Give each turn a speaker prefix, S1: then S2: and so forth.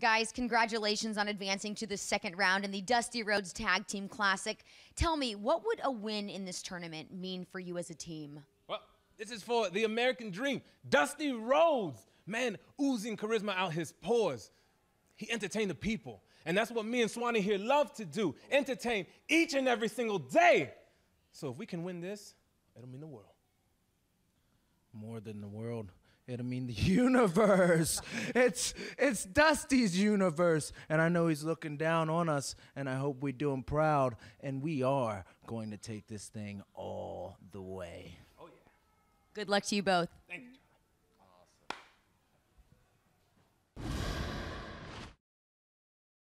S1: Guys, congratulations on advancing to the second round in the Dusty Roads Tag Team Classic. Tell me, what would a win in this tournament mean for you as a
S2: team? Well, this is for the American dream, Dusty Rhodes. Man, oozing charisma out his pores. He entertained the people. And that's what me and Swanee here love to do, entertain each and every single day. So if we can win this, it'll mean the world. More than the world. It'll mean the
S3: universe. it's it's Dusty's universe. And I know he's looking down on us, and I hope we do him proud. And we are going to take this thing all the way. Oh yeah.
S4: Good luck to you both.
S5: Thank you.